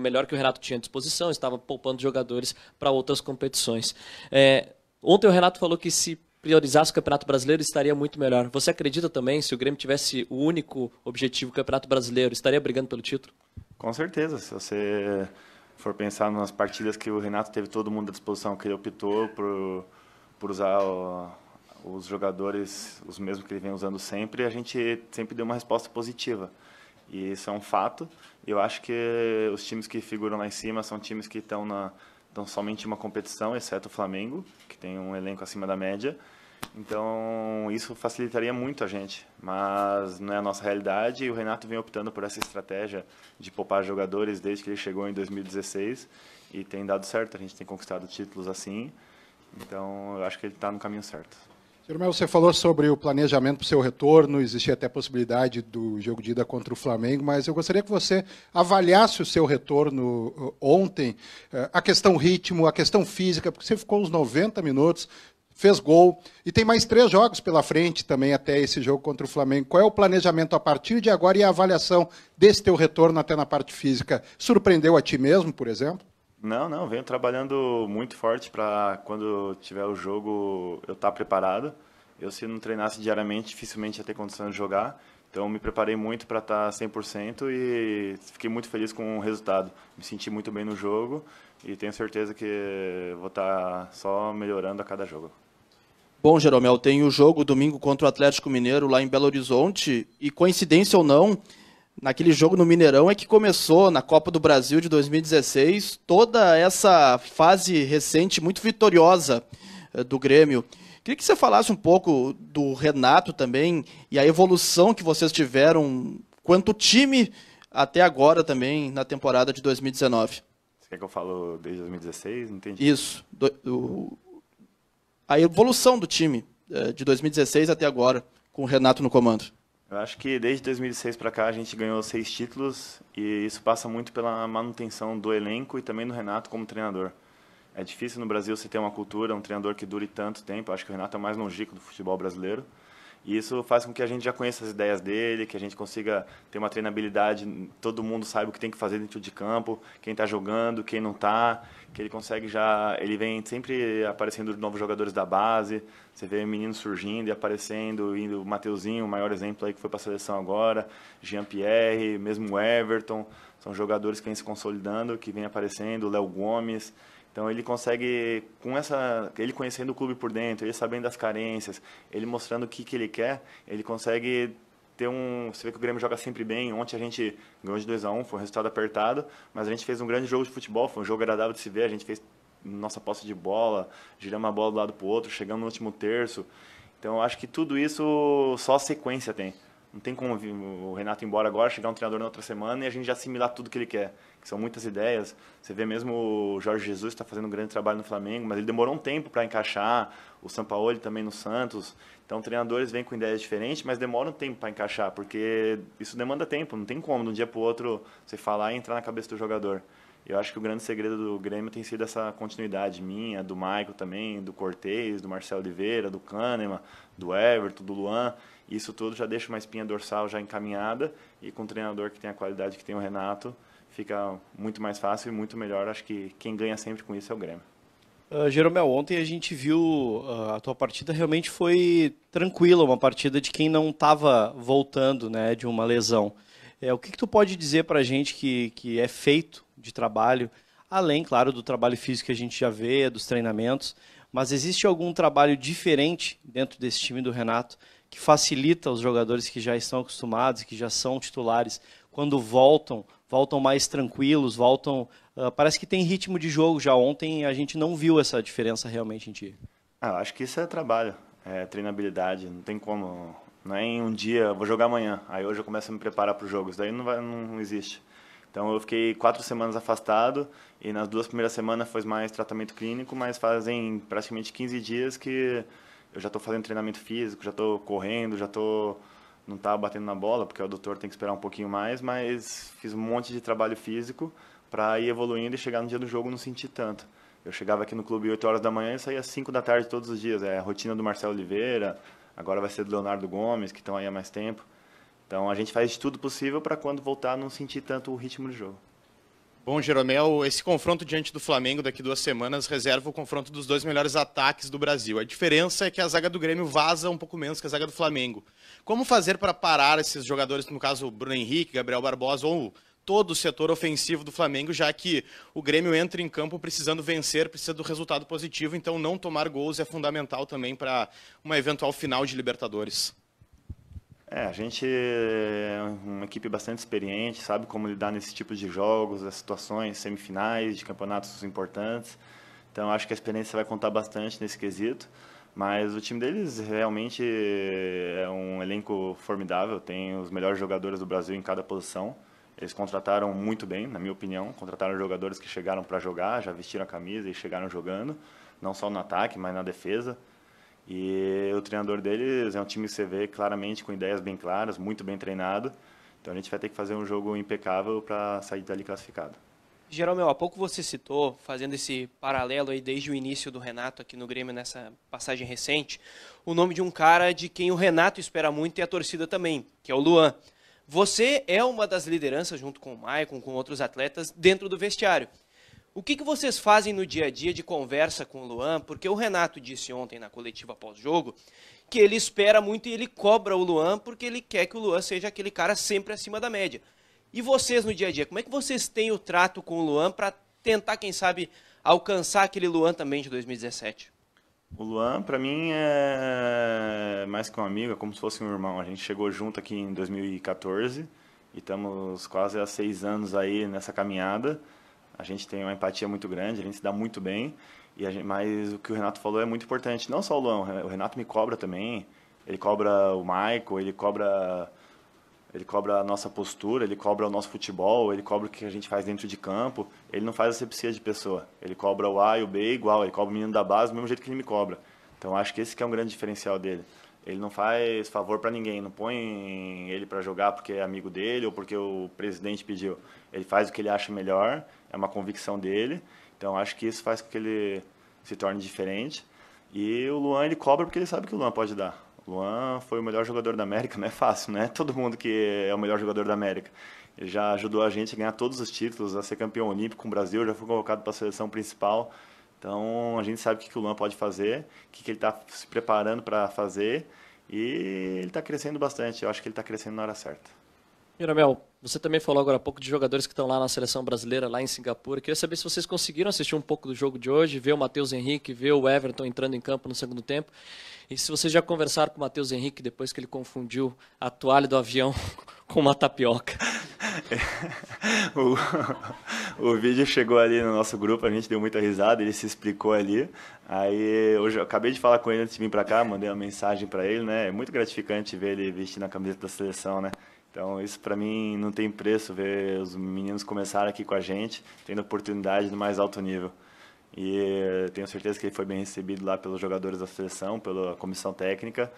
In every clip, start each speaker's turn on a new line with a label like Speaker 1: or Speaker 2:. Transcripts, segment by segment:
Speaker 1: melhor que o Renato tinha à disposição, estava poupando jogadores para outras competições. É, ontem o Renato falou que se priorizasse o Campeonato Brasileiro estaria muito melhor. Você acredita também, se o Grêmio tivesse o único objetivo, o Campeonato Brasileiro, estaria brigando pelo título? Com certeza. Se você for pensar nas partidas que o Renato teve todo mundo à disposição, que ele optou por, por usar o, os jogadores, os mesmos que ele vem usando sempre, a gente sempre deu uma resposta positiva. E isso é um fato. Eu acho que os times que figuram lá em cima são times que estão na estão somente uma competição, exceto o Flamengo, que tem um elenco acima da média. Então, isso facilitaria muito a gente, mas não é a nossa realidade e o Renato vem optando por essa estratégia de poupar jogadores desde que ele chegou em 2016 e tem dado certo, a gente tem conquistado títulos assim. Então, eu acho que ele está no caminho certo. Jeromel, você falou sobre o planejamento para o seu retorno, existia até a possibilidade do jogo de ida contra o Flamengo, mas eu gostaria que você avaliasse o seu retorno eh, ontem, eh, a questão ritmo, a questão física, porque você ficou uns 90 minutos, fez gol e tem mais três jogos pela frente também até esse jogo contra o Flamengo. Qual é o planejamento a partir de agora e a avaliação desse teu retorno até na parte física? Surpreendeu a ti mesmo, por exemplo? Não, não, venho trabalhando muito forte para quando tiver o jogo eu estar tá preparado. Eu, se não treinasse diariamente, dificilmente ia ter condição de jogar. Então, me preparei muito para estar tá 100% e fiquei muito feliz com o resultado. Me senti muito bem no jogo e tenho certeza que vou estar tá só melhorando a cada jogo. Bom, Jeromel, tem o jogo domingo contra o Atlético Mineiro lá em Belo Horizonte e coincidência ou não, naquele jogo no Mineirão é que começou na Copa do Brasil de 2016 toda essa fase recente muito vitoriosa eh, do Grêmio. Queria que você falasse um pouco do Renato também e a evolução que vocês tiveram quanto time até agora também na temporada de 2019. Você quer que eu falo desde 2016? Não entendi. Isso. Do, do, a evolução do time eh, de 2016 até agora com o Renato no comando. Eu acho que desde 2006 para cá a gente ganhou seis títulos e isso passa muito pela manutenção do elenco e também do Renato como treinador. É difícil no Brasil você ter uma cultura, um treinador que dure tanto tempo. Eu acho que o Renato é o mais longínquo do futebol brasileiro. E isso faz com que a gente já conheça as ideias dele, que a gente consiga ter uma treinabilidade, todo mundo saiba o que tem que fazer dentro de campo, quem está jogando, quem não está, que ele consegue já, ele vem sempre aparecendo novos jogadores da base, você vê meninos surgindo e aparecendo, indo o Mateuzinho, o maior exemplo aí que foi para a seleção agora, Jean-Pierre, mesmo o Everton, são jogadores que vêm se consolidando, que vêm aparecendo, o Léo Gomes, então ele consegue, com essa, ele conhecendo o clube por dentro, ele sabendo das carências, ele mostrando o que, que ele quer, ele consegue ter um. Você vê que o Grêmio joga sempre bem. Ontem a gente ganhou de 2 a 1 um, foi um resultado apertado, mas a gente fez um grande jogo de futebol, foi um jogo agradável de se ver. A gente fez nossa posse de bola, giramos a bola do lado para o outro, chegamos no último terço. Então eu acho que tudo isso só sequência tem. Não tem como o Renato ir embora agora, chegar um treinador na outra semana e a gente já assimilar tudo que ele quer. Que são muitas ideias. Você vê mesmo o Jorge Jesus está fazendo um grande trabalho no Flamengo, mas ele demorou um tempo para encaixar. O Sampaoli também no Santos. Então, treinadores vêm com ideias diferentes, mas demora um tempo para encaixar, porque isso demanda tempo. Não tem como, de um dia para o outro, você falar e entrar na cabeça do jogador. Eu acho que o grande segredo do Grêmio tem sido essa continuidade minha, do Michael também, do Cortez, do Marcelo Oliveira, do Kahneman, do Everton, do Luan isso tudo já deixa uma espinha dorsal já encaminhada e com um treinador que tem a qualidade que tem o Renato, fica muito mais fácil e muito melhor. Acho que quem ganha sempre com isso é o Grêmio. Uh, Jeromel, ontem a gente viu uh, a tua partida realmente foi tranquila, uma partida de quem não estava voltando né, de uma lesão. É, o que, que tu pode dizer para a gente que, que é feito de trabalho, além, claro, do trabalho físico que a gente já vê, dos treinamentos, mas existe algum trabalho diferente dentro desse time do Renato que facilita os jogadores que já estão acostumados, que já são titulares, quando voltam, voltam mais tranquilos, voltam. Uh, parece que tem ritmo de jogo já. Ontem a gente não viu essa diferença realmente em ti. Ah, eu acho que isso é trabalho, é treinabilidade, não tem como. Não é em um dia, vou jogar amanhã, aí hoje eu começo a me preparar para o jogo, isso daí não, vai, não existe. Então eu fiquei quatro semanas afastado e nas duas primeiras semanas foi mais tratamento clínico, mas fazem praticamente 15 dias que eu já estou fazendo treinamento físico, já estou correndo, já estou não tá batendo na bola, porque o doutor tem que esperar um pouquinho mais, mas fiz um monte de trabalho físico para ir evoluindo e chegar no dia do jogo não sentir tanto. Eu chegava aqui no clube 8 horas da manhã e saía 5 da tarde todos os dias. É a rotina do Marcelo Oliveira, agora vai ser do Leonardo Gomes, que estão aí há mais tempo. Então a gente faz de tudo possível para quando voltar não sentir tanto o ritmo do jogo. Bom, Jeromel, esse confronto diante do Flamengo daqui duas semanas reserva o confronto dos dois melhores ataques do Brasil. A diferença é que a zaga do Grêmio vaza um pouco menos que a zaga do Flamengo. Como fazer para parar esses jogadores, no caso Bruno Henrique, Gabriel Barbosa ou todo o setor ofensivo do Flamengo, já que o Grêmio entra em campo precisando vencer, precisa do resultado positivo, então não tomar gols é fundamental também para uma eventual final de Libertadores. É, a gente é uma equipe bastante experiente, sabe como lidar nesse tipo de jogos, as situações, semifinais de campeonatos importantes. Então acho que a experiência vai contar bastante nesse quesito. Mas o time deles realmente é um elenco formidável, tem os melhores jogadores do Brasil em cada posição. Eles contrataram muito bem, na minha opinião, contrataram jogadores que chegaram para jogar, já vestiram a camisa e chegaram jogando, não só no ataque, mas na defesa. E o treinador deles é um time que você vê claramente com ideias bem claras, muito bem treinado. Então a gente vai ter que fazer um jogo impecável para sair dali classificado. Jeromel, há pouco você citou, fazendo esse paralelo aí desde o início do Renato aqui no Grêmio, nessa passagem recente, o nome de um cara de quem o Renato espera muito e a torcida também, que é o Luan. Você é uma das lideranças, junto com o Maicon, com outros atletas, dentro do vestiário. O que, que vocês fazem no dia a dia de conversa com o Luan? Porque o Renato disse ontem na coletiva pós-jogo que ele espera muito e ele cobra o Luan porque ele quer que o Luan seja aquele cara sempre acima da média. E vocês no dia a dia, como é que vocês têm o trato com o Luan para tentar, quem sabe, alcançar aquele Luan também de 2017? O Luan, para mim, é mais que um amigo, é como se fosse um irmão. A gente chegou junto aqui em 2014 e estamos quase há seis anos aí nessa caminhada. A gente tem uma empatia muito grande, a gente se dá muito bem. E gente, mas o que o Renato falou é muito importante. Não só o Luan, o Renato me cobra também. Ele cobra o Michael, ele cobra ele cobra a nossa postura, ele cobra o nosso futebol, ele cobra o que a gente faz dentro de campo. Ele não faz asepsia de pessoa. Ele cobra o A e o B igual, ele cobra o menino da base do mesmo jeito que ele me cobra. Então acho que esse que é um grande diferencial dele. Ele não faz favor para ninguém, não põe ele para jogar porque é amigo dele ou porque o presidente pediu. Ele faz o que ele acha melhor, é uma convicção dele. Então acho que isso faz com que ele se torne diferente. E o Luan ele cobra porque ele sabe que o Luan pode dar. O Luan foi o melhor jogador da América, não é fácil, né? Todo mundo que é o melhor jogador da América. Ele já ajudou a gente a ganhar todos os títulos, a ser campeão olímpico com o Brasil, já foi convocado para a seleção principal. Então a gente sabe o que o Luan pode fazer, o que ele está se preparando para fazer e ele está crescendo bastante. Eu acho que ele está crescendo na hora certa. Miramel, você também falou agora há pouco de jogadores que estão lá na seleção brasileira, lá em Singapura. Eu queria saber se vocês conseguiram assistir um pouco do jogo de hoje, ver o Matheus Henrique, ver o Everton entrando em campo no segundo tempo. E se vocês já conversaram com o Matheus Henrique depois que ele confundiu a toalha do avião com uma tapioca. o, o vídeo chegou ali no nosso grupo, a gente deu muita risada, ele se explicou ali. Aí hoje eu acabei de falar com ele antes de vir para cá, mandei uma mensagem para ele, né? É muito gratificante ver ele vestindo a camiseta da seleção, né? Então, isso para mim não tem preço ver os meninos começarem aqui com a gente, tendo oportunidade no mais alto nível. E tenho certeza que ele foi bem recebido lá pelos jogadores da seleção, pela comissão técnica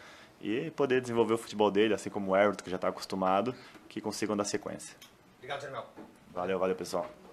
Speaker 1: e poder desenvolver o futebol dele, assim como o Everton, que já está acostumado, que consigam dar sequência. Obrigado, Jermel. Valeu, valeu, pessoal.